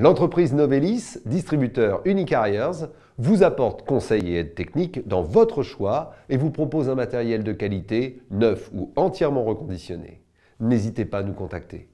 L'entreprise Novelis, distributeur Unicarriers, vous apporte conseils et aide techniques dans votre choix et vous propose un matériel de qualité, neuf ou entièrement reconditionné. N'hésitez pas à nous contacter.